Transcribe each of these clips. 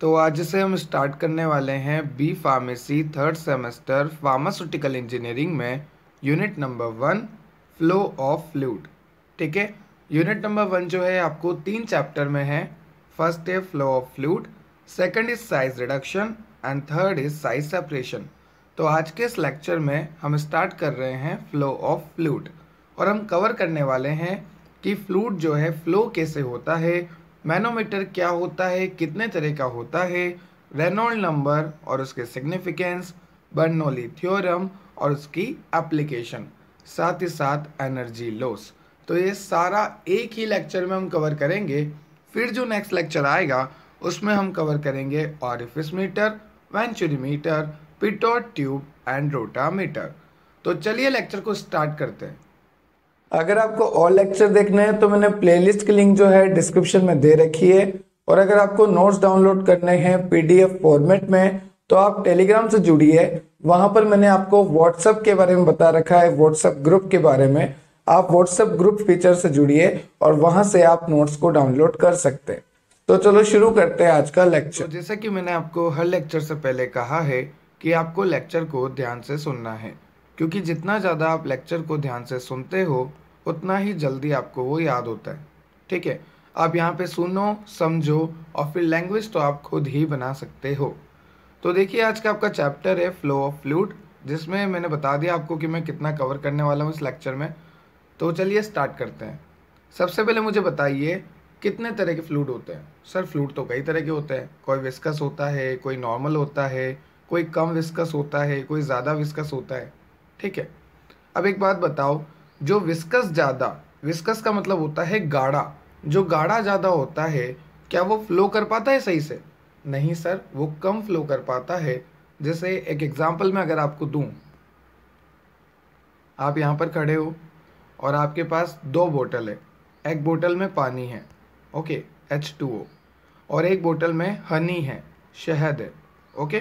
तो आज से हम स्टार्ट करने वाले हैं B pharmacy third semester pharmaceutical engineering में unit number one flow of fluid ठीक है यूनिट नंबर वन जो है आपको तीन चैप्टर में है फर्स्ट है flow of fluid second is size reduction and third is size separation तो आज के इस लेक्चर में हम स्टार्ट कर रहे हैं फ्लो ऑफ फ्लूड और हम कवर करने वाले हैं कि फ्लूड जो है फ्लो कैसे होता है मैनोमीटर क्या होता है कितने तरह का होता है रेनॉल्ड नंबर और उसके सिग्निफिकेंस बर्नोली थ्योरम और उसकी एप्लीकेशन साथ ही साथ एनर्जी लॉस तो ये सारा एक ही लेक्चर में हम कवर करेंगे फिर जो नेक्स्ट लेक्चर आएगा उसमें हम कवर करेंगे orifice meter venturi meter pitot tube and rotameter तो चलिए लेक्चर को स्टार्ट करते हैं अगर आपको और लेक्चर देखना है तो मैंने प्लेलिस्ट की लिंक जो है डिस्क्रिप्शन में दे रखी है और अगर आपको नोट्स डाउनलोड करने हैं पीडीएफ फॉर्मेट में तो आप टेलीग्राम से जुड़िए वहां पर मैंने आपको व्हाट्सएप के बारे में बता रखा है व्हाट्सएप ग्रुप के बारे में आप व्हाट्सएप ग्रुप फीचर से जुड़िए और वहां से आप नोट्स को डाउनलोड कर सकते हैं तो चलो शुरू करते हैं आज का लेक्चर तो जैसा कि मैंने आपको हर लेक्चर से पहले कहा है कि आपको लेक्चर को ध्यान से सुनना है क्योंकि जितना ज़्यादा आप लेक्चर को ध्यान से सुनते हो उतना ही जल्दी आपको वो याद होता है ठीक है आप यहाँ पे सुनो समझो और फिर लैंग्वेज तो आप खुद ही बना सकते हो तो देखिए आज का आपका चैप्टर है फ्लो ऑफ फ्लूड जिसमें मैंने बता दिया आपको कि मैं कितना कवर करने वाला हूँ इस लेक्चर में तो चलिए स्टार्ट करते हैं सबसे पहले मुझे बताइए कितने तरह के फ्लूड होते हैं सर फ्लूड तो कई तरह के होते हैं कोई विस्कस होता है कोई नॉर्मल होता है कोई कम विस्कस होता है कोई ज़्यादा विस्कस होता है ठीक है अब एक बात बताओ जो विस्कस ज़्यादा विस्कस का मतलब होता है गाढ़ा जो गाढ़ा ज़्यादा होता है क्या वो फ्लो कर पाता है सही से नहीं सर वो कम फ्लो कर पाता है जैसे एक एग्ज़ाम्पल में अगर आपको दूँ आप यहाँ पर खड़े हो और आपके पास दो बोतल है एक बोतल में पानी है ओके एच टू ओ और एक बोतल में हनी है शहद है ओके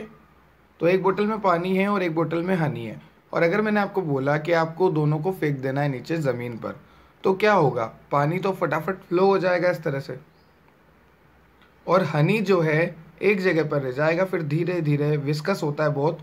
तो एक बोतल में पानी है और एक बोतल में हनी है और अगर मैंने आपको बोला कि आपको दोनों को फेंक देना है नीचे ज़मीन पर तो क्या होगा पानी तो फटाफट फ्लो हो जाएगा इस तरह से और हनी जो है एक जगह पर रह जाएगा फिर धीरे धीरे विस्कस होता है बहुत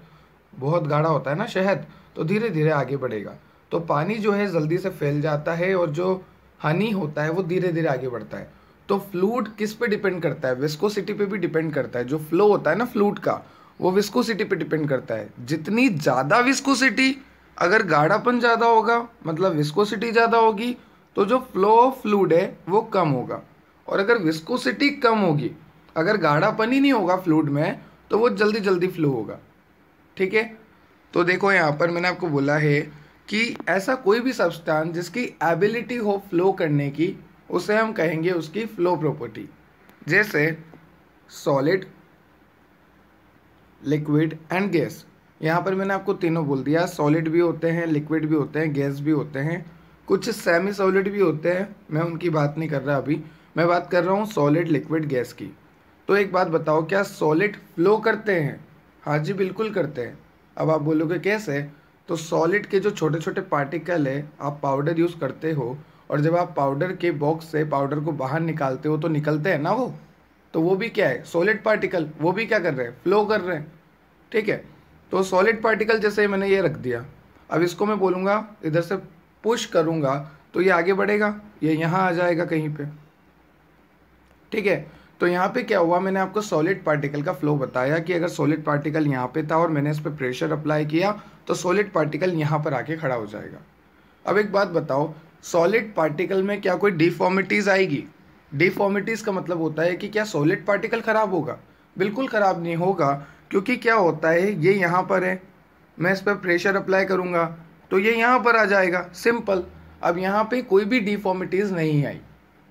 बहुत गाढ़ा होता है ना शहद तो धीरे धीरे आगे बढ़ेगा तो पानी जो है जल्दी से फैल जाता है और जो हनी होता है वो धीरे धीरे आगे बढ़ता है तो फ्लूड किस पे डिपेंड करता है विस्कोसिटी पे भी डिपेंड करता है जो फ्लो होता है ना फ्लूड का वो विस्कोसिटी पे डिपेंड करता है जितनी ज़्यादा विस्कोसिटी अगर गाढ़ापन ज़्यादा होगा मतलब विस्कोसिटी ज़्यादा होगी तो जो फ्लो ऑफ फ्लूड है वो कम होगा और अगर विस्कोसिटी कम होगी अगर गाढ़ापन ही नहीं होगा फ्लूड में तो वो जल्दी जल्दी फ्लो होगा ठीक है तो देखो यहाँ पर मैंने आपको बोला है कि ऐसा कोई भी सब्सटेंस जिसकी एबिलिटी हो फ्लो करने की उसे हम कहेंगे उसकी फ्लो प्रॉपर्टी जैसे सॉलिड लिक्विड एंड गैस यहाँ पर मैंने आपको तीनों बोल दिया सॉलिड भी होते हैं लिक्विड भी होते हैं गैस भी होते हैं कुछ सेमी सॉलिड भी होते हैं मैं उनकी बात नहीं कर रहा अभी मैं बात कर रहा हूँ सॉलिड लिक्विड गैस की तो एक बात बताओ क्या सॉलिड फ्लो करते हैं हाँ जी बिल्कुल करते हैं अब आप बोलोगे कैसे तो सॉलिड के जो छोटे छोटे पार्टिकल है आप पाउडर यूज़ करते हो और जब आप पाउडर के बॉक्स से पाउडर को बाहर निकालते हो तो निकलते हैं ना वो तो वो भी क्या है सॉलिड पार्टिकल वो भी क्या कर रहे हैं फ्लो कर रहे हैं ठीक है तो सॉलिड पार्टिकल जैसे मैंने ये रख दिया अब इसको मैं बोलूँगा इधर से पुश करूँगा तो ये आगे बढ़ेगा ये यहाँ आ जाएगा कहीं पे ठीक है तो यहाँ पे क्या हुआ मैंने आपको सॉलिड पार्टिकल का फ्लो बताया कि अगर सॉलिड पार्टिकल यहाँ पे था और मैंने इस पर प्रेशर अप्लाई किया तो सॉलिड पार्टिकल यहाँ पर आके खड़ा हो जाएगा अब एक बात बताओ सॉलिड पार्टिकल में क्या कोई डिफॉर्मिटीज़ आएगी डिफॉर्मिटीज़ का मतलब होता है कि क्या सॉलिड पार्टिकल ख़राब होगा बिल्कुल ख़राब नहीं होगा क्योंकि क्या होता है ये यहाँ पर है मैं इस पर प्रेशर अप्लाई करूँगा तो ये यहाँ पर आ जाएगा सिंपल अब यहाँ पे कोई भी डिफॉर्मिटीज़ नहीं आई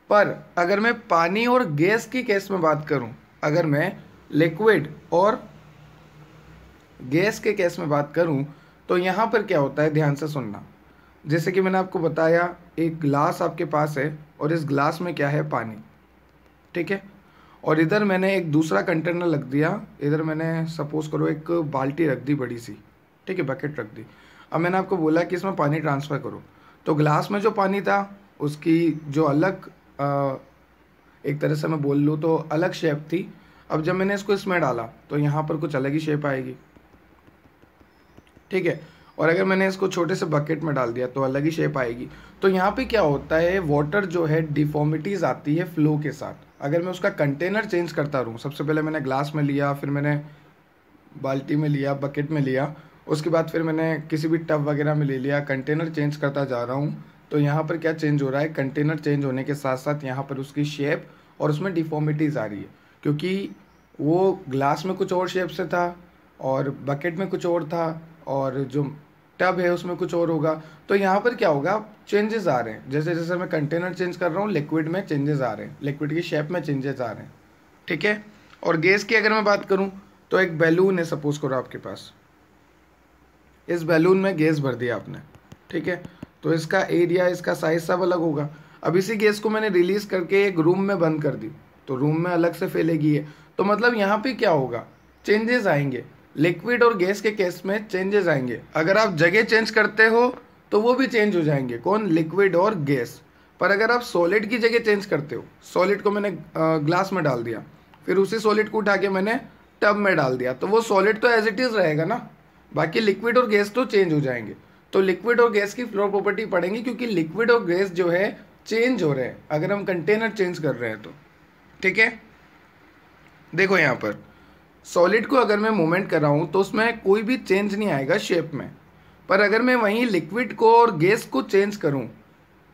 पर अगर मैं पानी और गैस की केस में बात करूँ अगर मैं लिक्विड और गैस के केस में बात करूँ तो यहाँ पर क्या होता है ध्यान से सुनना जैसे कि मैंने आपको बताया एक ग्लास आपके पास है और इस ग्लास में क्या है पानी ठीक है और इधर मैंने एक दूसरा कंटेनर रख दिया इधर मैंने सपोज़ करो एक बाल्टी रख दी बड़ी सी ठीक है बकेट रख दी अब मैंने आपको बोला कि इसमें पानी ट्रांसफ़र करो तो ग्लास में जो पानी था उसकी जो अलग आ, एक तरह से मैं बोल लूँ तो अलग शेप थी अब जब मैंने इसको इसमें डाला तो यहाँ पर कुछ अलग ही शेप आएगी ठीक है और अगर मैंने इसको छोटे से बकेट में डाल दिया तो अलग ही शेप आएगी तो यहाँ पे क्या होता है वाटर जो है डिफॉर्मिटीज़ आती है फ्लो के साथ अगर मैं उसका कंटेनर चेंज करता रहूँ सबसे पहले मैंने ग्लास में लिया फिर मैंने बाल्टी में लिया बकेट में लिया उसके बाद फिर मैंने किसी भी टब वगैरह में ले लिया कंटेनर चेंज करता जा रहा हूँ तो यहाँ पर क्या चेंज हो रहा है कंटेनर चेंज होने के साथ साथ यहाँ पर उसकी शेप और उसमें डिफॉर्मिटीज़ आ रही है क्योंकि वो ग्लास में कुछ और शेप से था और बकेट में कुछ और था और जो टब है उसमें कुछ और होगा तो यहाँ पर क्या होगा चेंजेस आ रहे हैं जैसे जैसे मैं कंटेनर चेंज कर रहा हूँ लिक्विड में चेंजेस आ रहे हैं लिक्विड की शेप में चेंजेस आ रहे हैं ठीक है और गैस की अगर मैं बात करूँ तो एक बैलून है सपोज करो आपके पास इस बैलून में गैस भर दिया आपने ठीक है तो इसका एरिया इसका साइज सब अलग होगा अब इसी गैस को मैंने रिलीज़ करके एक रूम में बंद कर दी तो रूम में अलग से फैलेगी है तो मतलब यहाँ पे क्या होगा चेंजेस आएंगे लिक्विड और गैस के केस में चेंजेस आएंगे अगर आप जगह चेंज करते हो तो वो भी चेंज हो जाएंगे कौन लिक्विड और गैस पर अगर आप सॉलिड की जगह चेंज करते हो सॉलिड को मैंने ग्लास में डाल दिया फिर उसी सॉलिड को उठा के मैंने टब में डाल दिया तो वो सॉलिड तो एज इट इज़ रहेगा ना बाकी लिक्विड और गैस तो चेंज हो जाएंगे तो लिक्विड और गैस की फ्लोर प्रॉपर्टी पड़ेंगी क्योंकि लिक्विड और गैस जो है चेंज हो रहे हैं अगर हम कंटेनर चेंज कर रहे हैं तो ठीक है देखो यहाँ पर सॉलिड को अगर मैं मूवमेंट कर रहा हूँ तो उसमें कोई भी चेंज नहीं आएगा शेप में पर अगर मैं वहीं लिक्विड को और गैस को चेंज करूँ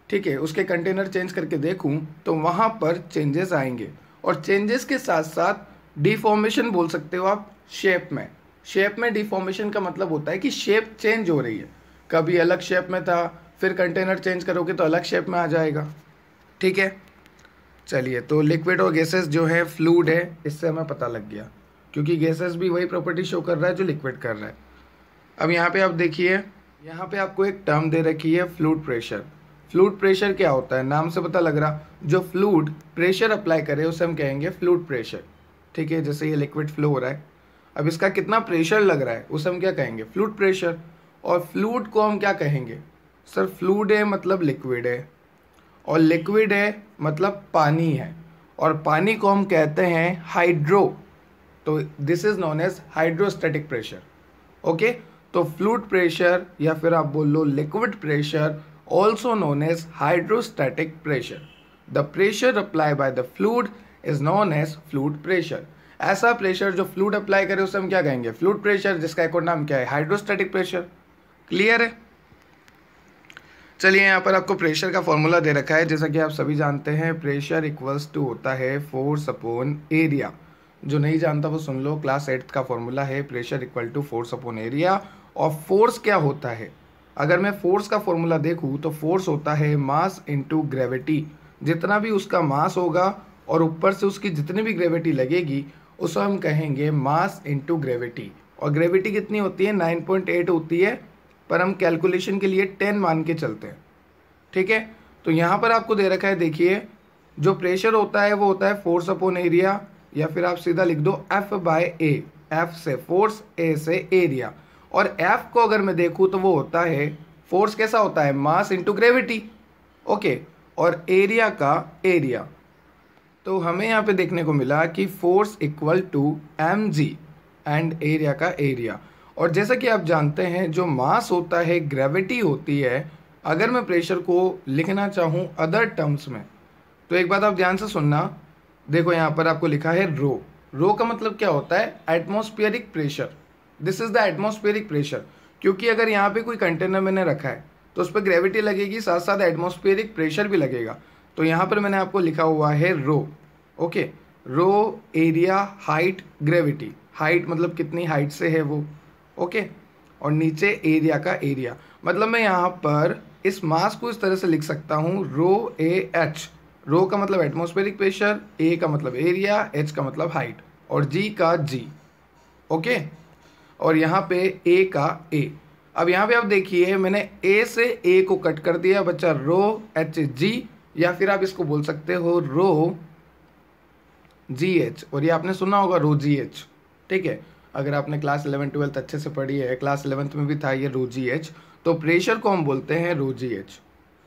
ठीक है उसके कंटेनर चेंज करके देखूँ तो वहाँ पर चेंजेस आएंगे और चेंजेस के साथ साथ डिफॉर्मेशन बोल सकते हो आप शेप में शेप में डिफॉर्मेशन का मतलब होता है कि शेप चेंज हो रही है कभी अलग शेप में था फिर कंटेनर चेंज करोगे तो अलग शेप में आ जाएगा ठीक है चलिए तो लिक्विड और गैसेस जो है फ्लूड है इससे हमें पता लग गया क्योंकि गैसेस भी वही प्रॉपर्टी शो कर रहा है जो लिक्विड कर रहा है अब यहाँ पे आप देखिए यहाँ पे आपको एक टर्म दे रखी है फ्लूड प्रेशर फ्लूड प्रेशर क्या होता है नाम से पता लग रहा जो फ्लूड प्रेशर अप्लाई करे उसे हम कहेंगे फ्लूड प्रेशर ठीक है जैसे ये लिक्विड फ्लो हो रहा है अब इसका कितना प्रेशर लग रहा है उसे हम क्या कहेंगे फ्लूड प्रेशर और फ्लूड को हम क्या कहेंगे सर फ्लूड है मतलब लिक्विड है और लिक्विड है मतलब पानी है और पानी को हम कहते हैं हाइड्रो तो this is known as hydrostatic pressure okay तो फ्लूड प्रेशर या फिर आप बोल लो liquid pressure also known as hydrostatic pressure the pressure apply by the fluid is known as fluid pressure ऐसा प्रेशर जो फ्लूड अप्लाई करे उसे हम क्या कहेंगे फ्लूड प्रेशर जिसका एक और नाम क्या है हाइड्रोस्टेटिक प्रेशर क्लियर है चलिए यहाँ पर आपको प्रेशर का फॉर्मूला दे रखा है जैसा कि आप सभी जानते हैं प्रेशर इक्वल्स टू होता है फोर्स अपॉन एरिया जो नहीं जानता वो सुन लो क्लास एट्थ का फॉर्मूला है pressure equal to force upon area और फोर्स क्या होता है अगर मैं फोर्स का फॉर्मूला देखूँ तो फोर्स होता है मास इंटू ग्रेविटी जितना भी उसका मास होगा और ऊपर से उसकी जितनी भी ग्रेविटी लगेगी उसको हम कहेंगे मास इंटू ग्रेविटी और ग्रेविटी कितनी होती है 9.8 होती है पर हम कैलकुलेशन के लिए 10 मान के चलते हैं ठीक है तो यहाँ पर आपको दे रखा है देखिए जो प्रेशर होता है वो होता है फोर्स अपॉन एरिया या फिर आप सीधा लिख दो एफ बाय ए एफ से फोर्स ए से एरिया और एफ को अगर मैं देखूँ तो वो होता है फोर्स कैसा होता है मास इंटू ग्रेविटी ओके और एरिया का एरिया तो हमें यहाँ पे देखने को मिला कि force equal to M G and area का एरिया और जैसा कि आप जानते हैं जो मास होता है ग्रेविटी होती है अगर मैं प्रेशर को लिखना चाहूँ अदर टर्म्स में तो एक बात आप ध्यान से सुनना देखो यहाँ पर आपको लिखा है रो रो का मतलब क्या होता है atmospheric pressure this is the atmospheric pressure क्योंकि अगर यहाँ पे कोई कंटेनर मैंने रखा है तो उस पर ग्रेविटी लगेगी साथ साथ एटमोस्फियरिक प्रेशर भी लगेगा तो यहाँ पर मैंने आपको लिखा हुआ है rho okay rho area height gravity height मतलब कितनी हाइट से है वो ओके और नीचे एरिया का एरिया मतलब मैं यहाँ पर इस मास को इस तरह से लिख सकता हूँ रो ए एच रो का मतलब एटमोस्फेरिक प्रेशर ए का मतलब एरिया एच का मतलब हाइट और जी का जी ओके और यहाँ पे ए का ए अब यहाँ पे आप देखिए मैंने ए से ए को कट कर दिया बच्चा रो एच जी या फिर आप इसको बोल सकते हो रो जी एच और ये आपने सुना होगा रो जी एच ठीक है अगर आपने क्लास इलेवन ट्वेल्थ अच्छे से पढ़ी है क्लास इलेवंथ में भी था ये रो जी एच तो प्रेशर को हम बोलते हैं रो जी एच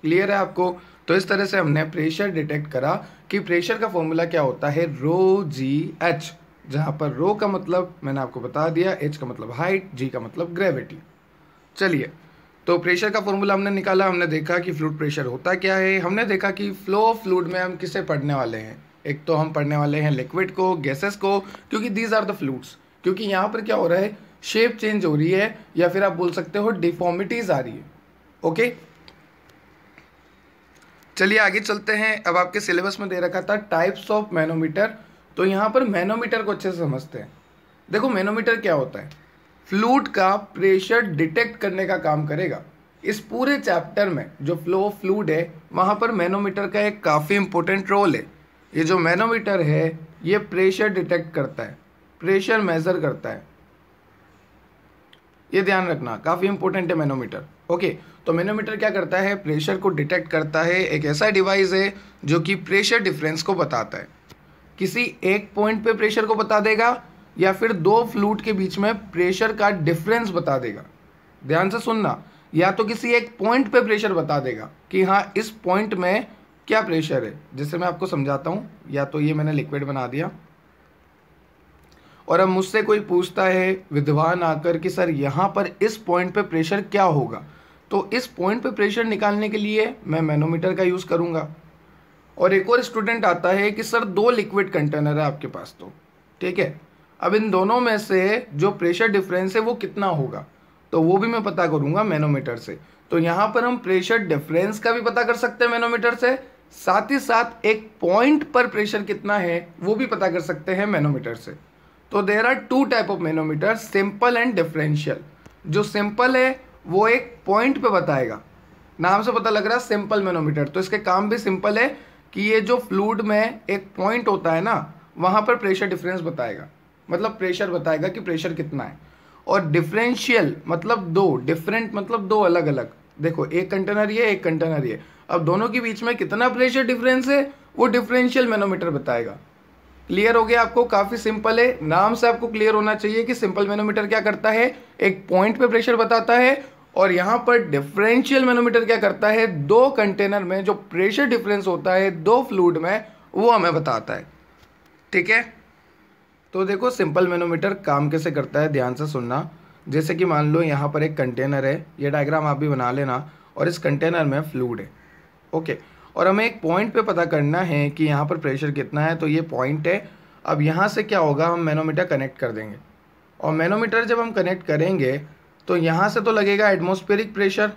क्लियर है आपको तो इस तरह से हमने प्रेशर डिटेक्ट करा कि प्रेशर का फॉर्मूला क्या होता है रो जी एच जहाँ पर रो का मतलब मैंने आपको बता दिया एच का मतलब हाइट जी का मतलब ग्रेविटी चलिए तो प्रेशर का फॉर्मूला हमने निकाला हमने देखा कि फ्लूड प्रेशर होता क्या है हमने देखा कि फ्लो ऑफ फ्लूड में हम किसे पढ़ने वाले हैं एक तो हम पढ़ने वाले हैं लिक्विड को गैसेस को क्योंकि दीज आर द फ्लूड्स क्योंकि यहाँ पर क्या हो रहा है शेप चेंज हो रही है या फिर आप बोल सकते हो डिफॉर्मिटीज़ आ रही है ओके चलिए आगे चलते हैं अब आपके सिलेबस में दे रखा था टाइप्स ऑफ मैनोमीटर तो यहाँ पर मैनोमीटर को अच्छे से समझते हैं देखो मैनोमीटर क्या होता है फ्लूट का प्रेशर डिटेक्ट करने का काम करेगा इस पूरे चैप्टर में जो फ्लो ऑफ फ्लूड है वहाँ पर मैनोमीटर का एक काफ़ी इम्पोर्टेंट रोल है ये जो मैनोमीटर है ये प्रेशर डिटेक्ट करता है प्रेशर मेज़र करता है ये ध्यान रखना काफ़ी इंपॉर्टेंट है मैनोमीटर ओके तो मैनोमीटर क्या करता है प्रेशर को डिटेक्ट करता है एक ऐसा डिवाइस है जो कि प्रेशर डिफरेंस को बताता है किसी एक पॉइंट पे प्रेशर को बता देगा या फिर दो फ्लूट के बीच में प्रेशर का डिफरेंस बता देगा ध्यान से सुनना या तो किसी एक पॉइंट पे प्रेशर बता देगा कि हाँ इस पॉइंट में क्या प्रेशर है जिससे मैं आपको समझाता हूँ या तो ये मैंने लिक्विड बना दिया और अब मुझसे कोई पूछता है विद्वान आकर कि सर यहाँ पर इस पॉइंट पे प्रेशर क्या होगा तो इस पॉइंट पे प्रेशर निकालने के लिए मैं मैनोमीटर का यूज़ करूँगा और एक और स्टूडेंट आता है कि सर दो लिक्विड कंटेनर है आपके पास तो ठीक है अब इन दोनों में से जो प्रेशर डिफरेंस है वो कितना होगा तो वो भी मैं पता करूँगा मैनोमीटर से तो यहाँ पर हम प्रेशर डिफरेंस का भी पता कर सकते हैं मैनोमीटर से साथ ही साथ एक पॉइंट पर प्रेशर कितना है वो भी पता कर सकते हैं मैनोमीटर से तो there are two type of manometer simple and differential जो सिंपल है वो एक पॉइंट पे बताएगा नाम से पता लग रहा है सिंपल मैनोमीटर तो इसके काम भी सिंपल है कि ये जो फ्लूड में एक पॉइंट होता है ना वहाँ पर प्रेशर डिफरेंस बताएगा मतलब प्रेशर बताएगा कि प्रेशर कितना है और डिफरेंशियल मतलब दो डिफरेंट मतलब दो अलग अलग देखो एक कंटेनर ये एक कंटेनर ये अब दोनों के बीच में कितना प्रेशर डिफरेंस है वो डिफरेंशियल मैनोमीटर बताएगा क्लियर हो गया आपको काफ़ी सिंपल है नाम से आपको क्लियर होना चाहिए कि सिंपल मैनोमीटर क्या करता है एक पॉइंट पे प्रेशर बताता है और यहाँ पर डिफरेंशियल मैनोमीटर क्या करता है दो कंटेनर में जो प्रेशर डिफरेंस होता है दो फ्लूड में वो हमें बताता है ठीक है तो देखो सिंपल मैनोमीटर काम कैसे करता है ध्यान से सुनना जैसे कि मान लो यहाँ पर एक कंटेनर है ये डायग्राम आप भी बना लेना और इस कंटेनर में फ्लूड है ओके और हमें एक पॉइंट पे पता करना है कि यहाँ पर प्रेशर कितना है तो ये पॉइंट है अब यहाँ से क्या होगा हम मैनोमीटर कनेक्ट कर देंगे और मैनोमीटर जब हम कनेक्ट करेंगे तो यहाँ से तो लगेगा एटमोस्फेरिक प्रेशर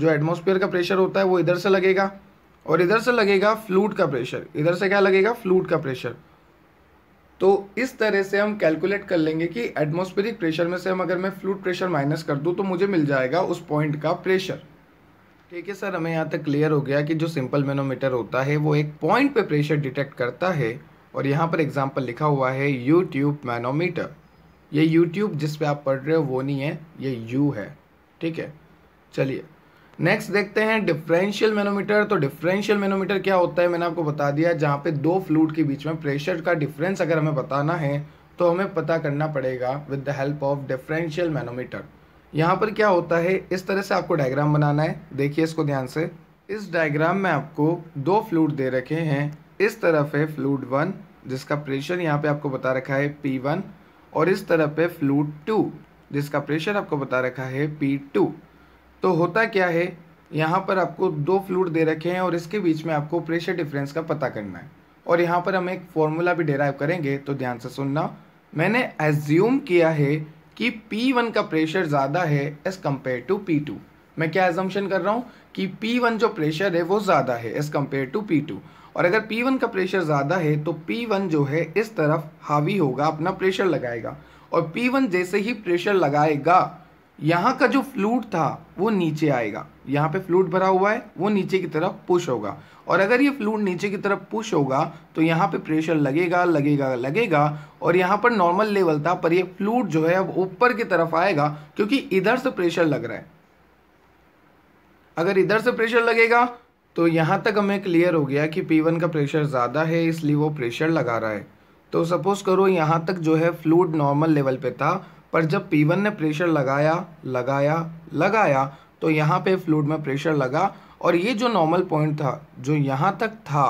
जो एटमोस्फेयर का प्रेशर होता है वो इधर से लगेगा और इधर से लगेगा फ्लूड का प्रेशर इधर से क्या लगेगा फ्लूड का प्रेशर तो इस तरह से हम कैलकुलेट कर लेंगे कि एटमोस्फेरिक प्रेशर में से हम अगर मैं फ्लूड प्रेशर माइनस कर दूँ तो मुझे मिल जाएगा उस पॉइंट का प्रेशर ठीक है सर हमें यहाँ तक क्लियर हो गया कि जो सिंपल मेनोमीटर होता है वो एक पॉइंट पे प्रेशर डिटेक्ट करता है और यहाँ पर एग्जाम्पल लिखा हुआ है यूट्यूब मैनोमीटर ये यूट्यूब जिस पे आप पढ़ रहे हो वो नहीं है ये यू है ठीक है चलिए नेक्स्ट देखते हैं डिफरेंशियल मेनोमीटर तो डिफरेंशियल मेनोमीटर क्या होता है मैंने आपको बता दिया जहाँ पे दो फ्लूड के बीच में प्रेशर का डिफरेंस अगर हमें बताना है तो हमें पता करना पड़ेगा with the help of differential manometer यहाँ पर क्या होता है इस तरह से आपको डायग्राम बनाना है देखिए इसको ध्यान से इस डायग्राम में आपको दो फ्लूड दे रखे हैं इस तरफ है फ्लूड वन जिसका प्रेशर यहाँ पे आपको बता रखा है पी वन और इस तरफ पे फ्लूट टू जिसका प्रेशर आपको बता रखा है पी टू तो होता क्या है यहाँ पर आपको दो फ्लूट दे रखे हैं और इसके बीच में आपको प्रेशर डिफरेंस का पता करना है और यहाँ पर हम एक फॉर्मूला भी डेराइव करेंगे तो ध्यान से सुनना मैंने एज्यूम किया है कि P1 का प्रेशर ज़्यादा है एज़ कम्पेयर टू P2 मैं क्या एजम्पन कर रहा हूँ कि P1 जो प्रेशर है वो ज़्यादा है एज़ कम्पेयर टू P2 और अगर P1 का प्रेशर ज़्यादा है तो P1 जो है इस तरफ हावी होगा अपना प्रेशर लगाएगा और P1 जैसे ही प्रेशर लगाएगा यहाँ का जो फ्लूट था वो नीचे आएगा यहाँ पे फ्लूट भरा हुआ है वो नीचे की तरफ पुश होगा और अगर ये फ्लूट नीचे की तरफ पुश होगा तो यहाँ पे प्रेशर लगेगा लगेगा लगेगा और यहाँ पर नॉर्मल लेवल था पर ये फ्लूट जो है अब ऊपर की तरफ आएगा क्योंकि इधर से प्रेशर लग रहा है अगर इधर से प्रेशर लगेगा तो यहाँ तक हमें क्लियर हो गया कि P1 का प्रेशर ज़्यादा है इसलिए वो प्रेशर लगा रहा है तो सपोज़ करो यहाँ तक जो है फ्लूड नॉर्मल लेवल पे था पर जब P1 ने प्रेशर लगाया लगाया लगाया तो यहाँ पे फ्लूड में प्रेशर लगा और ये जो नॉर्मल पॉइंट था जो यहाँ तक था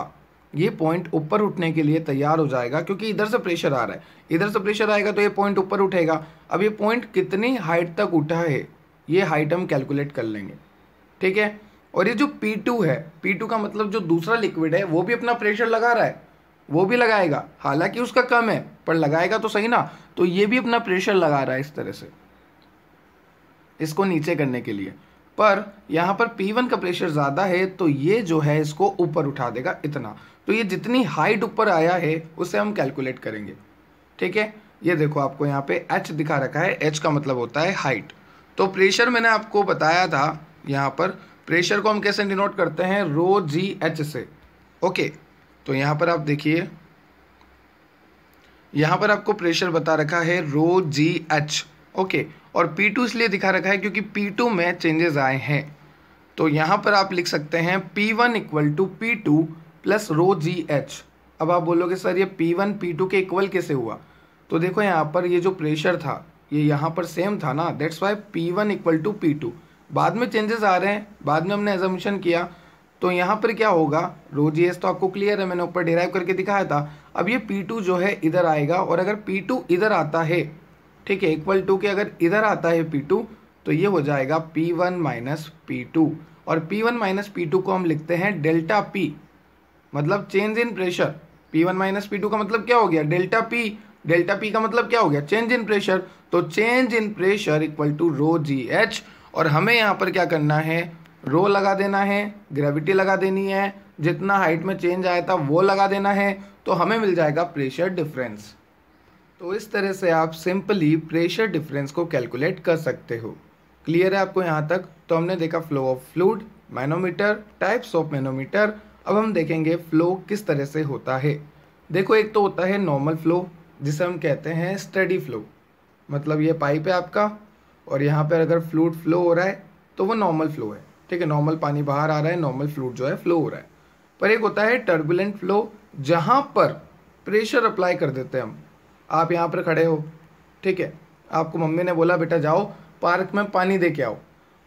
ये पॉइंट ऊपर उठने के लिए तैयार हो जाएगा क्योंकि इधर से प्रेशर आ रहा है इधर से प्रेशर आएगा तो ये पॉइंट ऊपर उठेगा अब ये पॉइंट कितनी हाइट तक उठा है ये हाइट हम कैलकुलेट कर लेंगे ठीक है और ये जो P2 है P2 का मतलब जो दूसरा लिक्विड है वो भी अपना प्रेशर लगा रहा है वो भी लगाएगा हालांकि उसका कम है पर लगाएगा तो सही ना तो ये भी अपना प्रेशर लगा रहा है इस तरह से इसको नीचे करने के लिए पर यहाँ पर P1 का प्रेशर ज़्यादा है तो ये जो है इसको ऊपर उठा देगा इतना तो ये जितनी हाइट ऊपर आया है उसे हम कैलकुलेट करेंगे ठीक है ये देखो आपको यहाँ पे H दिखा रखा है H का मतलब होता है हाइट तो प्रेशर मैंने आपको बताया था यहाँ पर प्रेशर को हम कैसे डिनोट करते हैं रो जी एच से ओके तो यहां पर आप देखिए यहां पर आपको प्रेशर बता रखा है रो जी एच ओके और पी टू इसलिए दिखा रखा है क्योंकि पी टू में चेंजेस आए हैं तो यहां पर आप लिख सकते हैं P one equal to P two plus rho G H अब आप बोलोगे सर ये पी वन पी टू के इक्वल कैसे हुआ तो देखो यहां पर ये जो प्रेशर था ये यहां पर सेम था ना that's why P one equal to P two बाद में चेंजेस आ रहे हैं बाद में हमने एजमिशन किया तो यहाँ पर क्या होगा रो जी एस तो आपको क्लियर है मैंने ऊपर डिराइव करके दिखाया था अब ये पी टू जो है इधर आएगा और अगर पी टू इधर आता है ठीक है इक्वल टू के अगर इधर आता है पी टू तो ये हो जाएगा P one minus P two और P one minus P two को हम लिखते हैं डेल्टा पी मतलब change in pressure P one minus P two का मतलब क्या हो गया डेल्टा पी डेल्टा पी का मतलब क्या हो गया चेंज इन प्रेशर तो change in pressure equal to rho G H और हमें यहाँ पर क्या करना है रो लगा देना है ग्रेविटी लगा देनी है जितना हाइट में चेंज आया था वो लगा देना है तो हमें मिल जाएगा प्रेशर डिफरेंस तो इस तरह से आप सिंपली प्रेशर डिफरेंस को कैलकुलेट कर सकते हो क्लियर है आपको यहाँ तक तो हमने देखा flow of fluid manometer types of manometer अब हम देखेंगे फ्लो किस तरह से होता है देखो एक तो होता है नॉर्मल फ्लो जिसे हम कहते हैं स्टडी फ्लो मतलब ये पाइप है आपका और यहाँ पर अगर फ्लूड फ्लो हो रहा है तो वो नॉर्मल फ्लो है ठीक है नॉर्मल पानी बाहर आ रहा है नॉर्मल फ्लूड जो है फ्लो हो रहा है पर एक होता है टर्बुलेंट फ्लो जहाँ पर प्रेशर अप्लाई कर देते हैं हम आप यहाँ पर खड़े हो ठीक है आपको मम्मी ने बोला बेटा जाओ पार्क में पानी दे के आओ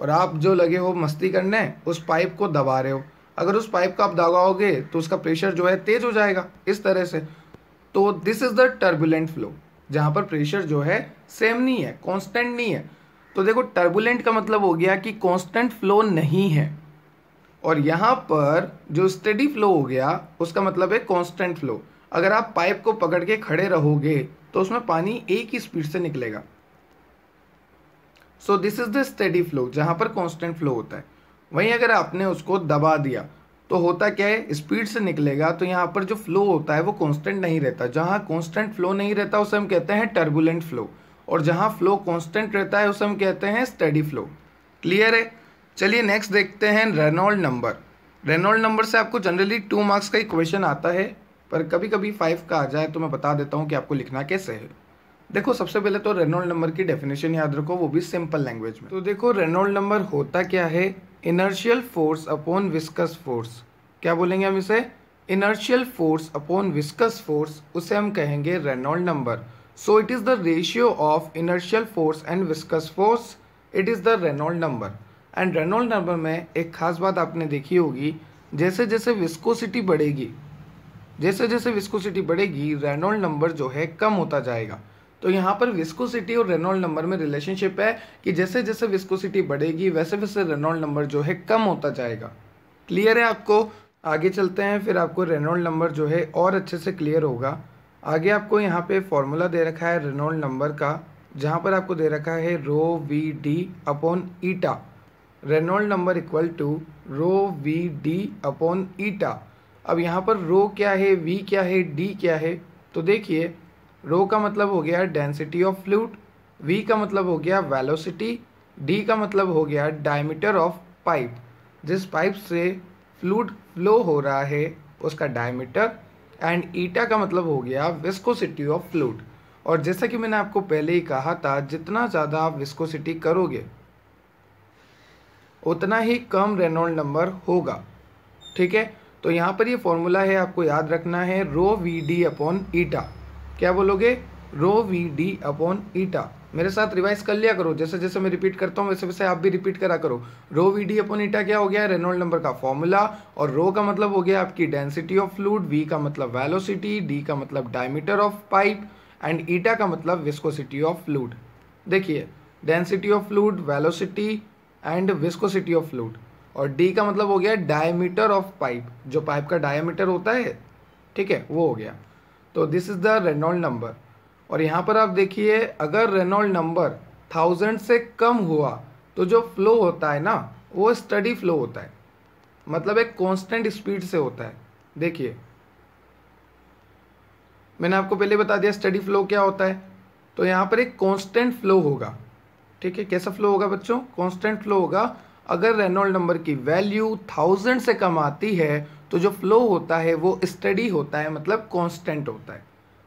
और आप जो लगे हो मस्ती करने उस पाइप को दबा रहे हो अगर उस पाइप का आप दबाओगे तो उसका प्रेशर जो है तेज हो जाएगा इस तरह से तो this is the turbulent flow जहाँ पर प्रेशर जो है सेम नहीं है कॉन्स्टेंट नहीं है तो देखो टर्बुलेंट का मतलब हो गया कि कांस्टेंट फ्लो नहीं है और यहाँ पर जो स्टडी फ्लो हो गया उसका मतलब है कांस्टेंट फ्लो अगर आप पाइप को पकड़ के खड़े रहोगे तो उसमें पानी एक ही स्पीड से निकलेगा so this is the steady flow जहाँ पर कांस्टेंट फ्लो होता है वहीं अगर आपने उसको दबा दिया तो होता क्या है स्पीड से निकलेगा तो यहाँ पर जो फ्लो होता है वो कांस्टेंट नहीं रहता जहाँ कांस्टेंट फ्लो नहीं रहता उसे हम कहते हैं टर्बुलेंट फ्लो और जहाँ फ्लो कांस्टेंट रहता है उसे हम कहते हैं स्टडी फ्लो क्लियर है चलिए नेक्स्ट देखते हैं रेनॉल्ड नंबर रेनॉल्ड नंबर से आपको जनरली टू मार्क्स का ही क्वेश्चन आता है पर कभी कभी फाइव का आ जाए तो मैं बता देता हूँ कि आपको लिखना कैसे है देखो सबसे पहले तो रेनॉल्ड नंबर की डेफिनेशन याद रखो वो भी सिंपल लैंग्वेज में तो देखो रेनॉल्ड नंबर होता क्या है inertial force upon viscous force क्या बोलेंगे हम इसे inertial force upon viscous force उसे हम कहेंगे Reynold number So it is the ratio of inertial force and viscous force. It is the Reynold number. And Reynold number में एक खास बात आपने देखी होगी जैसे जैसे विस्कोसिटी बढ़ेगी जैसे जैसे विस्कोसिटी बढ़ेगी रेनोल्ड नंबर जो है कम होता जाएगा तो यहाँ पर विस्कोसिटी और रेनोल्ड नंबर में रिलेशनशिप है कि जैसे जैसे विस्कोसिटी बढ़ेगी वैसे वैसे रेनोल्ड नंबर जो है कम होता जाएगा क्लियर है आपको आगे चलते हैं फिर आपको रेनोल्ड नंबर जो है और अच्छे से क्लियर होगा आगे आपको यहाँ पे फॉर्मूला दे रखा है रेनोल्ड नंबर का जहाँ पर आपको दे रखा है rho V D upon eta Reynold number equal to rho V D upon eta अब यहाँ पर रो क्या है वी क्या है डी क्या है तो देखिए रो का मतलब हो गया डेंसिटी ऑफ फ्लूट वी का मतलब हो गया वेलोसिटी डी का मतलब हो गया डायमीटर ऑफ पाइप जिस पाइप से फ्लूट फ्लो हो रहा है उसका डायमीटर एंड ईटा का मतलब हो गया विस्कोसिटी ऑफ फ्लूड और जैसा कि मैंने आपको पहले ही कहा था जितना ज़्यादा आप विस्कोसिटी करोगे उतना ही कम रेनॉल्ड नंबर होगा ठीक है तो यहाँ पर ये फॉर्मूला है आपको याद रखना है rho V D upon eta क्या बोलोगे rho V D upon eta मेरे साथ रिवाइज कर लिया करो जैसे जैसे मैं रिपीट करता हूँ वैसे वैसे आप भी रिपीट करा करो रो वी डी अपन ईटा क्या हो गया रेनोल्ड नंबर का फॉर्मूला और रो का मतलब हो गया आपकी डेंसिटी ऑफ फ्लूड वी का मतलब वेलोसिटी डी का मतलब diameter of pipe and eta का मतलब विस्कोसिटी ऑफ फ्लूड देखिए density of fluid velocity and viscosity of fluid और डी का मतलब हो गया डायमीटर ऑफ पाइप जो पाइप का डायमीटर होता है ठीक है वो हो गया तो this is the Reynold number और यहाँ पर आप देखिए अगर रेनॉल्ड नंबर थाउजेंड से कम हुआ तो जो फ्लो होता है ना वो स्टडी फ्लो होता है मतलब एक कांस्टेंट स्पीड से होता है देखिए मैंने आपको पहले बता दिया स्टडी फ्लो क्या होता है तो यहाँ पर एक कांस्टेंट फ्लो होगा ठीक है कैसा फ्लो होगा बच्चों कांस्टेंट फ्लो होगा अगर रेनॉल्ड नंबर की वैल्यू थाउजेंड से कम आती है तो जो फ्लो होता है वो स्टडी होता है मतलब कांस्टेंट होता है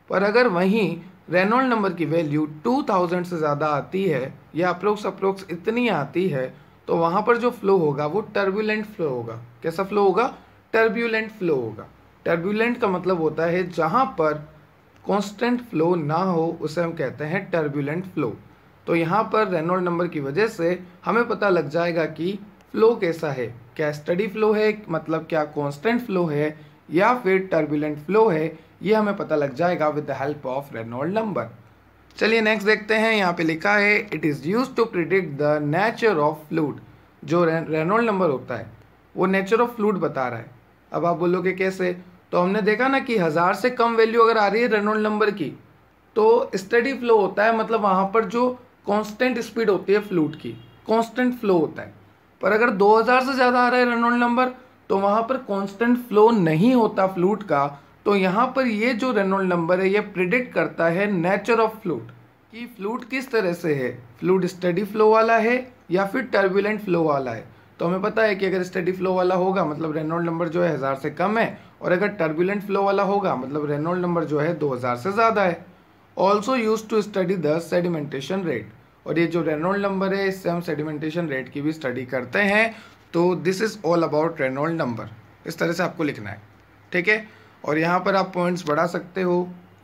पर अगर वहीं रेनॉल्ड नंबर की वैल्यू 2000 से ज़्यादा आती है या अप्रोक्स अप्रोक्स इतनी आती है तो वहाँ पर जो फ्लो होगा वो टर्बुलेंट फ्लो होगा कैसा फ्लो होगा टर्बुलेंट फ्लो होगा टर्बुलेंट का मतलब होता है जहाँ पर कांस्टेंट फ्लो ना हो उसे हम कहते हैं टर्बुलेंट फ्लो तो यहाँ पर रेनॉल्ड नंबर की वजह से हमें पता लग जाएगा कि फ्लो कैसा है क्या स्टडी फ्लो है मतलब क्या कॉन्स्टेंट फ्लो है या फिर टर्बुलेंट फ्लो है ये हमें पता लग जाएगा with the help of Reynold number चलिए नेक्स्ट देखते हैं यहाँ पे लिखा है it is use to predict the nature of fluid जो रेनोल्ड नंबर होता है वो नेचर ऑफ फ्लूड बता रहा है अब आप बोलोगे कैसे तो हमने देखा ना कि हज़ार से कम वैल्यू अगर आ रही है रेनोल्ड नंबर की तो स्टडी फ्लो होता है मतलब वहाँ पर जो कॉन्स्टेंट स्पीड होती है फ्लूट की कॉन्स्टेंट फ्लो होता है पर अगर 2000 से ज़्यादा आ रहा है रेनोल्ड नंबर तो वहाँ पर कॉन्स्टेंट फ्लो नहीं होता फ्लूट का तो यहाँ पर ये जो रेनोल नंबर है ये प्रिडिक्ट करता है नेचर ऑफ फ्लूट कि फ्लूड किस तरह से है फ्लूड स्टडी फ्लो वाला है या फिर टर्बुलेंट फ्लो वाला है तो हमें पता है कि अगर स्टडी फ्लो वाला होगा मतलब रेनोल नंबर जो है हज़ार से कम है और अगर टर्बुलेंट फ्लो वाला होगा मतलब रेनोल नंबर जो है दो हज़ार से ज़्यादा है also use to study the sedimentation rate और ये जो रेनोल्ड नंबर है इससे हम सेडिमेंटेशन रेट की भी स्टडी करते हैं तो this is all about Reynold number इस तरह से आपको लिखना है ठीक है और यहाँ पर आप पॉइंट्स बढ़ा सकते हो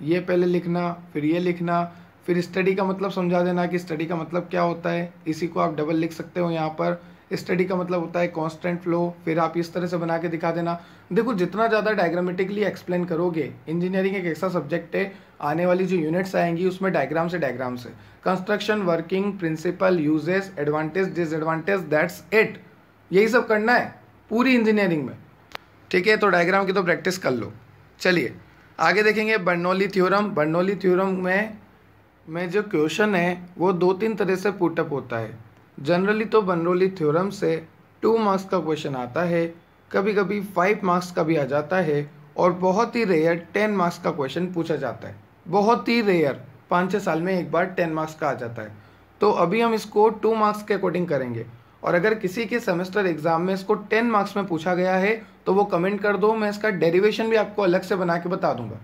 ये पहले लिखना फिर ये लिखना फिर स्टडी का मतलब समझा देना कि स्टडी का मतलब क्या होता है इसी को आप डबल लिख सकते हो यहाँ पर स्टडी का मतलब होता है कांस्टेंट फ्लो फिर आप इस तरह से बना के दिखा देना देखो जितना ज़्यादा डायग्रामेटिकली एक्सप्लेन करोगे इंजीनियरिंग एक ऐसा सब्जेक्ट है आने वाली जो यूनिट्स आएंगी उसमें डायग्राम से डायग्राम से construction working principle uses advantage disadvantage that's it यही सब करना है पूरी इंजीनियरिंग में ठीक है तो डायग्राम की तो प्रैक्टिस कर लो चलिए आगे देखेंगे बर्नौली थ्योरम बर्नौली थ्योरम में में जो क्वेश्चन है वो दो तीन तरह से पुटअप होता है जनरली तो बर्नौली थ्योरम से टू मार्क्स का क्वेश्चन आता है कभी कभी फाइव मार्क्स का भी आ जाता है और बहुत ही रेयर टेन मार्क्स का क्वेश्चन पूछा जाता है बहुत ही रेयर पाँच छः साल में एक बार टेन मार्क्स का आ जाता है तो अभी हम इसको टू मार्क्स के अकॉर्डिंग करेंगे और अगर किसी के सेमेस्टर एग्जाम में इसको टेन मार्क्स में पूछा गया है तो वो कमेंट कर दो मैं इसका डेरिवेशन भी आपको अलग से बना के बता दूंगा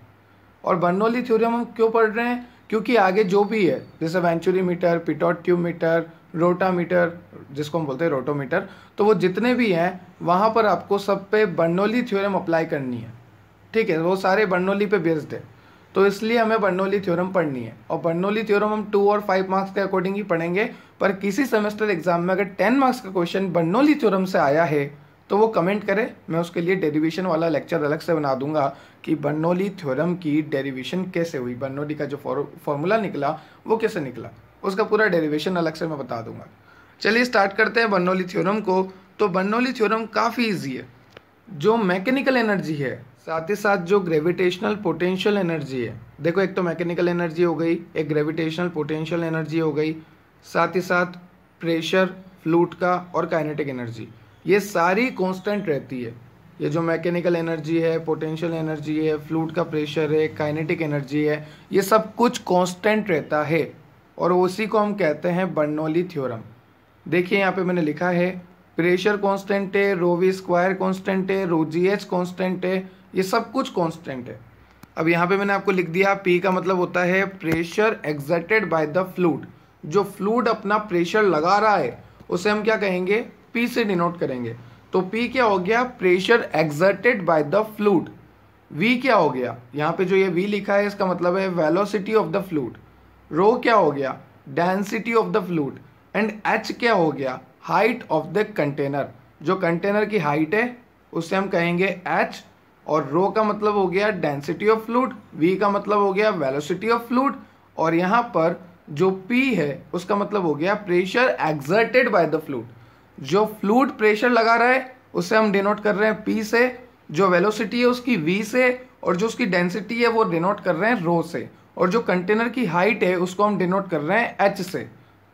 और बर्नौली थ्योरम हम क्यों पढ़ रहे हैं क्योंकि आगे जो भी है जैसे venturi meter pitot tube meter rotameter जिसको हम बोलते हैं रोटोमीटर तो वो जितने भी हैं वहाँ पर आपको सब पे बर्नौली थ्योरम अप्लाई करनी है ठीक है वो सारे बर्नौली पे बेस्ड है तो इसलिए हमें बर्नौली थ्योरम पढ़नी है और बर्नौली थ्योरम हम टू और फाइव मार्क्स के अकॉर्डिंग ही पढ़ेंगे पर किसी सेमेस्टर एग्जाम में अगर टेन मार्क्स का क्वेश्चन बर्नौली थ्योरम से आया है तो वो कमेंट करें मैं उसके लिए डेरिवेशन वाला लेक्चर अलग से बना दूंगा कि बर्नौली थ्योरम की डेरिवेशन कैसे हुई बर्नौली का जो फॉर्मूला निकला वो कैसे निकला उसका पूरा डेरिवेशन अलग से मैं बता दूंगा चलिए स्टार्ट करते हैं बर्नौली थ्योरम को तो बर्नौली थ्योरम काफ़ी ईजी है जो मैकेनिकल एनर्जी है साथ ही साथ जो ग्रेविटेशनल पोटेंशियल एनर्जी है देखो एक तो मैकेनिकल एनर्जी हो गई एक ग्रेविटेशनल पोटेंशियल एनर्जी हो गई साथ ही साथ प्रेशर फ्लूट का और काइनेटिक एनर्जी ये सारी कांस्टेंट रहती है ये जो मैकेनिकल एनर्जी है पोटेंशियल एनर्जी है फ्लूट का प्रेशर है काइनेटिक एनर्जी है ये सब कुछ कांस्टेंट रहता है और उसी को हम कहते हैं बर्नौली थ्योरम देखिए यहाँ पे मैंने लिखा है प्रेशर कांस्टेंट है रोवी स्क्वायर कॉन्स्टेंट है रोजी एच कॉन्स्टेंट है ये सब कुछ कॉन्स्टेंट है अब यहाँ पे मैंने आपको लिख दिया पी का मतलब होता है pressure exerted by the fluid जो फ्लूड अपना प्रेशर लगा रहा है उसे हम क्या कहेंगे पी से डिनोट करेंगे तो पी क्या हो गया pressure exerted by the fluid V क्या हो गया यहाँ पे जो ये वी लिखा है इसका मतलब है velocity of the fluid rho क्या हो गया density of the fluid and H क्या हो गया हाइट ऑफ द कंटेनर जो कंटेनर की हाइट है उसे हम कहेंगे एच और रो का मतलब हो गया डेंसिटी ऑफ फ्लूड वी का मतलब हो गया वेलोसिटी ऑफ फ्लूड और यहाँ पर जो पी है उसका मतलब हो गया pressure exerted by the fluid जो फ्लूड प्रेशर लगा रहा है उसे हम डिनोट कर रहे हैं पी से जो वेलोसिटी है उसकी वी से और जो उसकी डेंसिटी है वो डिनोट कर रहे हैं रो से और जो कंटेनर की हाइट है उसको हम डिनोट कर रहे हैं एच से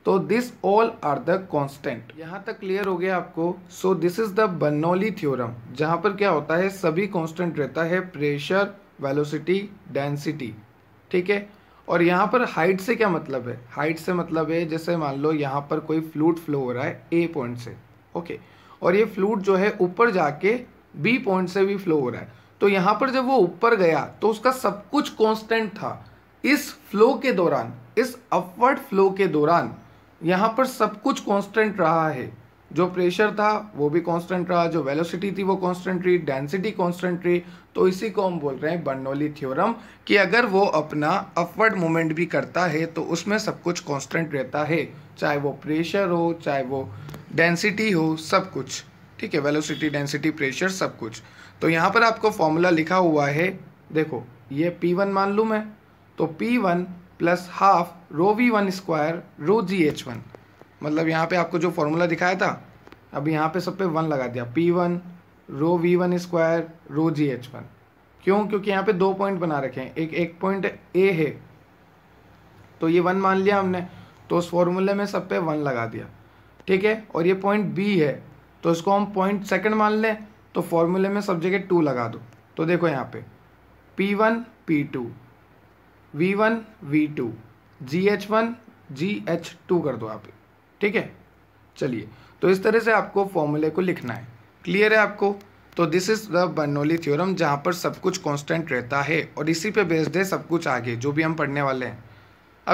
तो this all are the constant यहाँ तक क्लियर हो गया आपको so this is the Bernoulli theorem जहाँ पर क्या होता है सभी कॉन्स्टेंट रहता है प्रेशर वेलोसिटी डेंसिटी ठीक है और यहाँ पर हाइट से क्या मतलब है हाइट से मतलब है जैसे मान लो यहाँ पर कोई फ्लूट फ्लो हो रहा है ए पॉइंट से ओके और ये फ्लूट जो है ऊपर जाके बी पॉइंट से भी फ्लो हो रहा है तो यहाँ पर जब वो ऊपर गया तो उसका सब कुछ कॉन्स्टेंट था इस फ्लो के दौरान इस अपवर्ड फ्लो के दौरान यहाँ पर सब कुछ कांस्टेंट रहा है जो प्रेशर था वो भी कांस्टेंट रहा जो वेलोसिटी थी वो कांस्टेंट रही डेंसिटी कांस्टेंट रही तो इसी को हम बोल रहे हैं बर्नौली थ्योरम कि अगर वो अपना अपवर्ड मोमेंट भी करता है तो उसमें सब कुछ कांस्टेंट रहता है चाहे वो प्रेशर हो चाहे वो डेंसिटी हो सब कुछ ठीक है वेलोसिटी डेंसिटी प्रेशर सब कुछ तो यहाँ पर आपको फॉर्मूला लिखा हुआ है देखो ये पी मान लूँ मैं तो P plus half rho V one square rho G H one मतलब यहाँ पे आपको जो फॉर्मूला दिखाया था अब यहाँ पे सब पे वन लगा दिया P one rho V one square rho G H one क्यों क्योंकि यहाँ पे दो पॉइंट बना रखे हैं एक एक पॉइंट ए है तो ये वन मान लिया हमने तो उस फॉर्मूले में सब पे वन लगा दिया ठीक है और ये पॉइंट बी है तो इसको हम पॉइंट सेकेंड मान लें तो फॉर्मूले में सब जगह टू लगा दो तो देखो यहाँ पे P one P two V one V two G H one G H two कर दो आप ठीक है चलिए तो इस तरह से आपको फॉर्मूले को लिखना है क्लियर है आपको तो this is the Bernoulli theorem जहाँ पर सब कुछ कांस्टेंट रहता है और इसी पे बेस्ड है सब कुछ आगे जो भी हम पढ़ने वाले हैं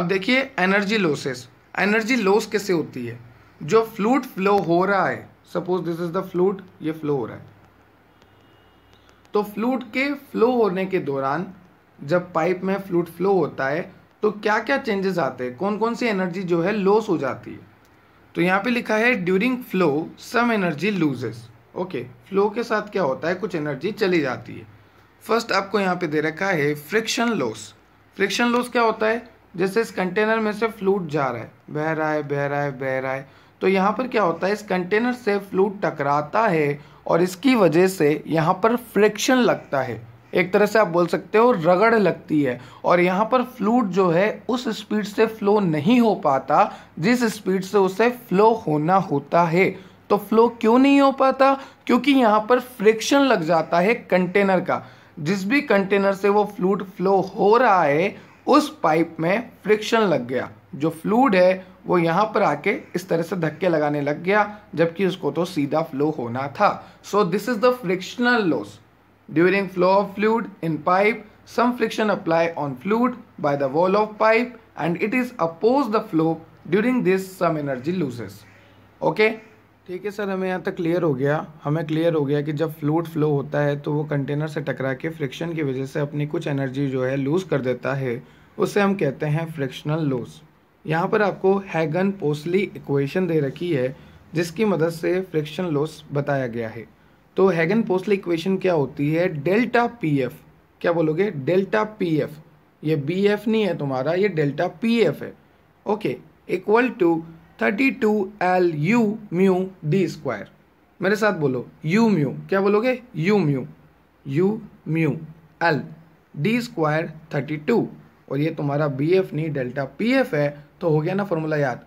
अब देखिए एनर्जी लॉसेस एनर्जी लॉस कैसे होती है जो फ्लूड फ्लो हो रहा है suppose this is the fluid ये फ्लो हो रहा है तो फ्लूड के फ्लो होने के दौरान जब पाइप में फ्लूड फ्लो होता है तो क्या क्या चेंजेस आते हैं कौन कौन सी एनर्जी जो है लॉस हो जाती है तो यहाँ पे लिखा है during flow some energy losses okay flow के साथ क्या होता है कुछ एनर्जी चली जाती है फर्स्ट आपको यहाँ पे दे रखा है फ्रिक्शन लॉस फ्रिक्शन लॉस क्या होता है जैसे इस कंटेनर में से फ्लूट जा रहा है बह रहा है बह रहा है बह रहा है तो यहाँ पर क्या होता है इस कंटेनर से फ्लूट टकराता है और इसकी वजह से यहाँ पर फ्रिक्शन लगता है एक तरह से आप बोल सकते हो रगड़ लगती है और यहाँ पर फ्लूड जो है उस स्पीड से फ्लो नहीं हो पाता जिस स्पीड से उसे फ्लो होना होता है तो फ्लो क्यों नहीं हो पाता क्योंकि यहाँ पर फ्रिक्शन लग जाता है कंटेनर का जिस भी कंटेनर से वो फ्लूड फ्लो हो रहा है उस पाइप में फ्रिक्शन लग गया जो फ्लूड है वो यहाँ पर आके इस तरह से धक्के लगाने लग गया जबकि उसको तो सीधा फ्लो होना था so this is the frictional loss During flow of fluid in pipe, some friction apply on fluid by the wall of pipe and it is oppose the flow. During this, some energy loses. Okay? ठीक है sir हमें यहाँ तक clear हो गया हमें clear हो गया कि जब फ्लूड फ्लो होता है तो वो कंटेनर से टकरा के फ्रिक्शन की वजह से अपनी कुछ एनर्जी जो है लूज़ कर देता है उसे हम कहते हैं फ्रिक्शनल लॉस यहाँ पर आपको हैगन पोस्ली इक्वेशन दे रखी है जिसकी मदद से फ्रिक्शन लॉस बताया गया है तो हैगन पोस्टल इक्वेशन क्या होती है डेल्टा पी एफ क्या बोलोगे डेल्टा पी एफ ये बी एफ नहीं है तुम्हारा ये डेल्टा पी एफ है okay equal to thirty two L U mu D square मेरे साथ बोलो यू म्यू क्या बोलोगे U mu U mu L D square thirty two और ये तुम्हारा बी एफ नहीं डेल्टा पी एफ है तो हो गया ना फॉर्मूला याद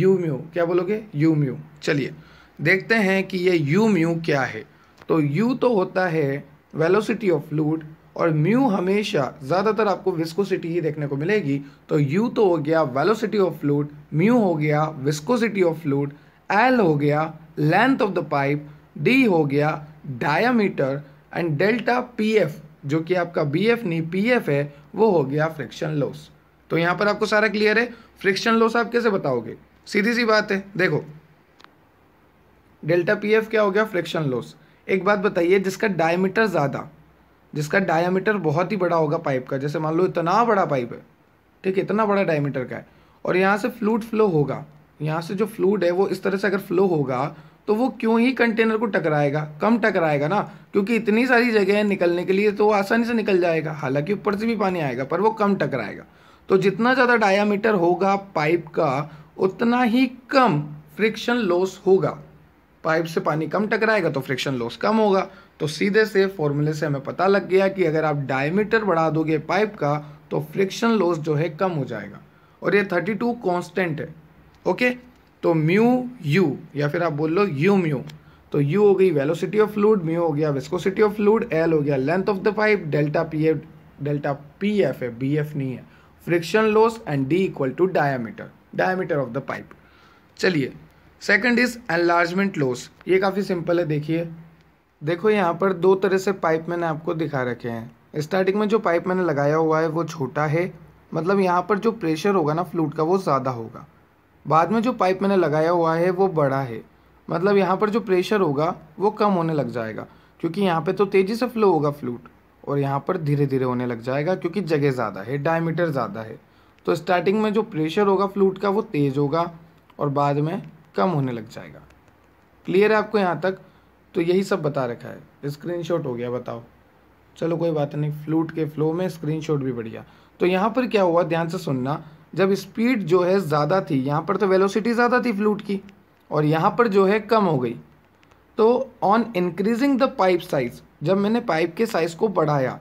यू म्यू क्या बोलोगे यू म्यू चलिए देखते हैं कि ये यू म्यू क्या है तो यू तो होता है वेलोसिटी ऑफ फ्लूड और म्यू हमेशा ज़्यादातर आपको विस्कोसिटी ही देखने को मिलेगी तो यू तो हो गया वेलोसिटी ऑफ फ्लूड म्यू हो गया विस्कोसिटी ऑफ फ्लूड एल हो गया length of the pipe D हो गया diameter and delta P F जो कि आपका बी एफ नहीं पी एफ है वो हो गया फ्रिक्शन लॉस तो यहाँ पर आपको सारा क्लियर है फ्रिक्शन लॉस आप कैसे बताओगे सीधी सी बात है देखो डेल्टा पी एफ क्या हो गया फ्रिक्शन लॉस एक बात बताइए जिसका डायमीटर ज़्यादा जिसका डायमीटर बहुत ही बड़ा होगा पाइप का जैसे मान लो इतना बड़ा पाइप है ठीक है इतना बड़ा डायमीटर का है और यहाँ से फ्लूड फ्लो होगा यहाँ से जो फ्लूड है वो इस तरह से अगर फ्लो होगा तो वो क्यों ही कंटेनर को टकराएगा कम टकराएगा ना क्योंकि इतनी सारी जगह है निकलने के लिए तो वो आसानी से निकल जाएगा हालांकि ऊपर से भी पानी आएगा पर वो कम टकराएगा तो जितना ज़्यादा डायामीटर होगा पाइप का उतना ही कम फ्रिक्शन लॉस होगा पाइप से पानी कम टकराएगा तो फ्रिक्शन लॉस कम होगा तो सीधे से फॉर्मूले से हमें पता लग गया कि अगर आप डायमीटर बढ़ा दोगे पाइप का तो फ्रिक्शन लॉस जो है कम हो जाएगा और ये थर्टी टू कॉन्स्टेंट है ओके तो म्यू यू या फिर आप बोल लो यू म्यू तो यू हो गई वेलोसिटी ऑफ फ्लूड म्यू हो गया विस्कोसिटी ऑफ फ्लूड एल हो गया length of the pipe delta P F delta P F है बी एफ नहीं है friction loss and D equal to diameter diameter of the pipe चलिए second is enlargement loss ये काफ़ी simple है देखिए देखो यहाँ पर दो तरह से पाइप मैंने आपको दिखा रखे हैं स्टार्टिंग में जो पाइप मैंने लगाया हुआ है वो छोटा है मतलब यहाँ पर जो प्रेशर होगा ना फ्लूट का वो ज़्यादा होगा बाद में जो पाइप मैंने लगाया हुआ है वो बड़ा है मतलब यहाँ पर जो प्रेशर होगा वो कम होने लग जाएगा क्योंकि यहाँ पर तो तेज़ी से फ्लो होगा फ्लूट और यहाँ पर धीरे धीरे होने लग जाएगा क्योंकि जगह ज़्यादा है डायमीटर ज़्यादा है तो स्टार्टिंग में जो प्रेशर होगा फ्लूट का वो तेज़ होगा और बाद में कम होने लग जाएगा क्लियर है आपको यहाँ तक तो यही सब बता रखा है स्क्रीनशॉट हो गया बताओ चलो कोई बात नहीं फ्लूट के फ्लो में स्क्रीनशॉट भी बढ़िया तो यहाँ पर क्या हुआ ध्यान से सुनना जब स्पीड जो है ज़्यादा थी यहाँ पर तो वेलोसिटी ज़्यादा थी फ्लूट की और यहाँ पर जो है कम हो गई तो on increasing the pipe size जब मैंने पाइप के साइज़ को बढ़ाया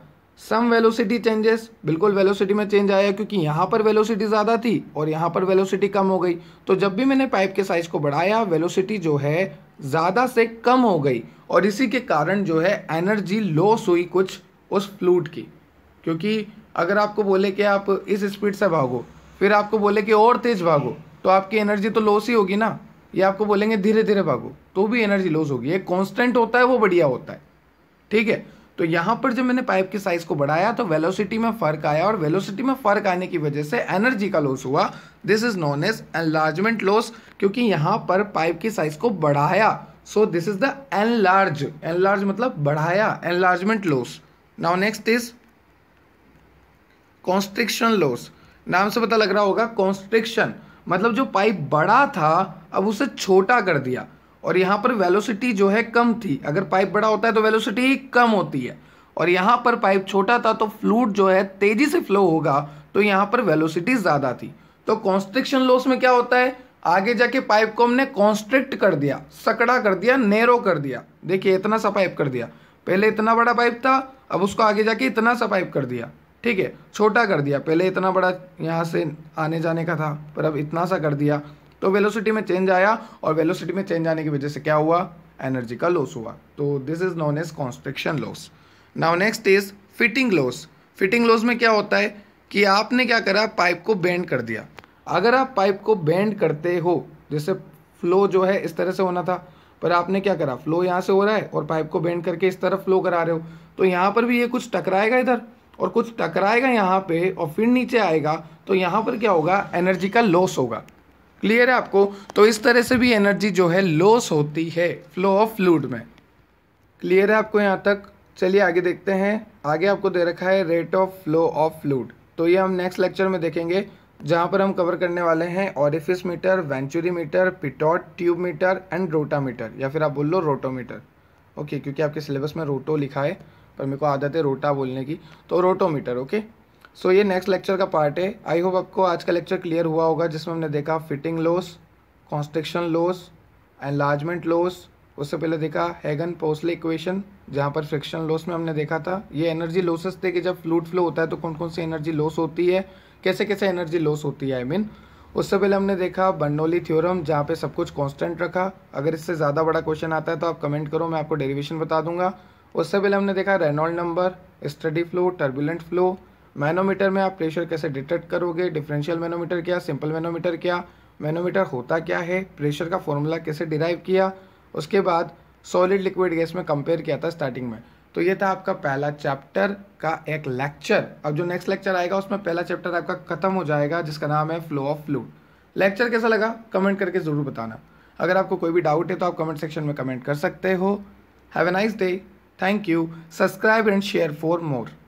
सम वेलोसिटी चेंजेस बिल्कुल वेलोसिटी में चेंज आया क्योंकि यहाँ पर वेलोसिटी ज़्यादा थी और यहाँ पर वेलोसिटी कम हो गई तो जब भी मैंने पाइप के साइज़ को बढ़ाया वेलोसिटी जो है ज़्यादा से कम हो गई और इसी के कारण जो है एनर्जी लॉस हुई कुछ उस फ्लूड की क्योंकि अगर आपको बोले कि आप इस स्पीड से भागो फिर आपको बोले कि और तेज़ भागो तो आपकी एनर्जी तो लॉस ही होगी ना ये आपको बोलेंगे धीरे धीरे भागो तो भी एनर्जी लॉस होगी एक कॉन्स्टेंट होता है वो बढ़िया होता है ठीक है तो यहां पर जब मैंने पाइप के साइज को बढ़ाया तो वेलोसिटी में फ़र्क आया और वेलोसिटी में फ़र्क आने की वजह से एनर्जी का लॉस हुआ this is known as enlargement loss क्योंकि यहां पर पाइप के साइज को बढ़ाया so this is the enlarge enlarge मतलब बढ़ाया enlargement loss now next is constriction loss नाम से पता लग रहा होगा कॉन्स्ट्रिक्शन मतलब जो पाइप बड़ा था अब उसे छोटा कर दिया और यहाँ पर वेलोसिटी जो है कम थी अगर पाइप बड़ा होता है तो वेलोसिटी कम होती है और यहाँ पर पाइप छोटा था तो फ्लूड जो है तेजी से फ्लो होगा तो यहाँ पर वेलोसिटी ज़्यादा थी तो कॉन्स्ट्रिक्शन लॉस में क्या होता है आगे जाके पाइप को हमने कॉन्स्ट्रिक्ट कर दिया सकड़ा कर दिया नेरो कर दिया देखिए इतना सा पाइप कर दिया पहले इतना बड़ा पाइप था अब उसको आगे जाके इतना सा पाइप कर दिया ठीक है छोटा कर दिया पहले इतना बड़ा यहाँ से आने जाने का था पर अब इतना सा कर दिया तो वेलोसिटी में चेंज आया और वेलोसिटी में चेंज आने की वजह से क्या हुआ एनर्जी का लॉस हुआ तो this is known as construction loss now next is fitting loss fitting loss में क्या होता है कि आपने क्या करा पाइप को बेंड कर दिया अगर आप पाइप को बेंड करते हो जैसे फ्लो जो है इस तरह से होना था पर आपने क्या करा फ्लो यहाँ से हो रहा है और पाइप को बेंड करके इस तरफ फ्लो करा रहे हो तो यहाँ पर भी ये कुछ टकराएगा इधर और कुछ टकराएगा यहाँ पे और फिर नीचे आएगा तो यहाँ पर क्या होगा एनर्जी का लॉस होगा क्लियर है आपको तो इस तरह से भी एनर्जी जो है लॉस होती है फ्लो ऑफ फ्लूड में क्लियर है आपको यहाँ तक चलिए आगे देखते हैं आगे आपको दे रखा है rate of flow of fluid तो ये हम नेक्स्ट लेक्चर में देखेंगे जहाँ पर हम कवर करने वाले हैं orifice meter venturi meter pitot tube meter and rotameter या फिर आप बोल लो रोटोमीटर ओके क्योंकि आपके सिलेबस में रोटो लिखा है पर मेरे को आदत है रोटा बोलने की तो रोटोमीटर ओके सो ये नेक्स्ट लेक्चर का पार्ट है आई होप आपको आज का लेक्चर क्लियर हुआ होगा जिसमें हमने देखा fitting loss construction loss enlargement loss उससे पहले देखा हैगन पोस्ले इक्वेशन जहाँ पर फ्रिक्शन लॉस में हमने देखा था ये एनर्जी लॉसेस थे कि जब फ्लूड फ्लो होता है तो कौन कौन सी एनर्जी लॉस होती है कैसे कैसे एनर्जी लॉस होती है आई I मीन mean, उससे पहले हमने देखा बंडोली थ्योरम जहाँ पे सब कुछ कांस्टेंट रखा अगर इससे ज़्यादा बड़ा क्वेश्चन आता है तो आप कमेंट करो मैं आपको डेरिवेशन बता दूंगा उससे पहले हमने देखा Reynold number steady flow turbulent flow manometer में आप प्रेशर कैसे डिटेक्ट करोगे डिफरेंशियल मैनोमीटर क्या सिंपल मैनोमीटर क्या मैनोमीटर होता क्या है प्रेशर का फॉर्मूला कैसे डिराइव किया उसके बाद सॉलिड लिक्विड गैस में कंपेयर किया था स्टार्टिंग में तो ये था आपका पहला चैप्टर का एक लेक्चर अब जो नेक्स्ट लेक्चर आएगा उसमें पहला चैप्टर आपका खत्म हो जाएगा जिसका नाम है फ्लो ऑफ फ्लू लेक्चर कैसा लगा कमेंट करके ज़रूर बताना अगर आपको कोई भी डाउट है तो आप कमेंट सेक्शन में कमेंट कर सकते हो have a nice day thank you subscribe and share for more